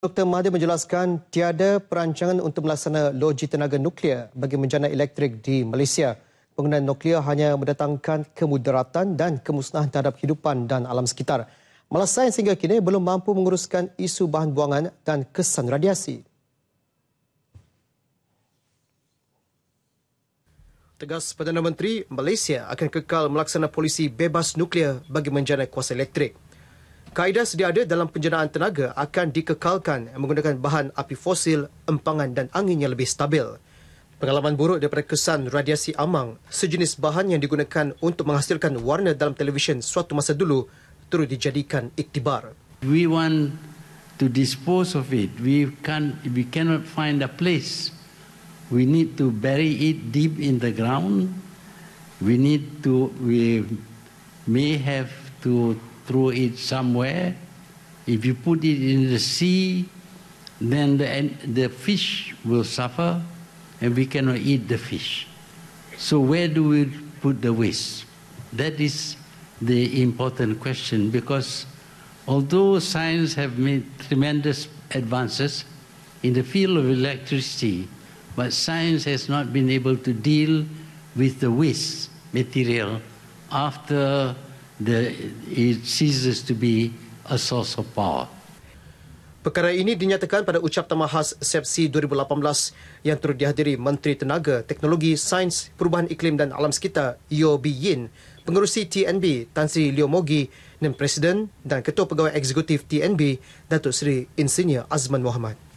Dr. Mahathir menjelaskan tiada perancangan untuk melaksana logi tenaga nuklear bagi menjana elektrik di Malaysia. Penggunaan nuklear hanya mendatangkan kemudaratan dan kemusnahan terhadap kehidupan dan alam sekitar. Malaysia yang sehingga kini belum mampu menguruskan isu bahan buangan dan kesan radiasi. Tegas Perdana Menteri, Malaysia akan kekal melaksana polisi bebas nuklear bagi menjana kuasa elektrik. Kaedah sedia ada dalam penjenaan tenaga akan dikekalkan menggunakan bahan api fosil, empangan dan angin yang lebih stabil. Pengalaman buruk daripada kesan radiasi amang, sejenis bahan yang digunakan untuk menghasilkan warna dalam televisyen suatu masa dulu, turut dijadikan iktibar. We want to dispose of it. We can we cannot find a place. We need to bury it deep in the ground. We need to we may have to throw it somewhere. If you put it in the sea, then the, the fish will suffer and we cannot eat the fish. So where do we put the waste? That is the important question because although science have made tremendous advances in the field of electricity, but science has not been able to deal with the waste material after the it ceases to be a source of power. Perkara ini dinyatakan pada ucap temahas SEPSI 2018 yang turut dihadiri Menteri Tenaga, Teknologi, Sains, Perubahan Iklim dan Alam Sekitar Yeo Bi Yin, Pengerusi TNB Tan Sri Leo Mogi dan Presiden dan Ketua Pegawai Eksekutif TNB Datuk Seri Insinyur Azman Muhammad.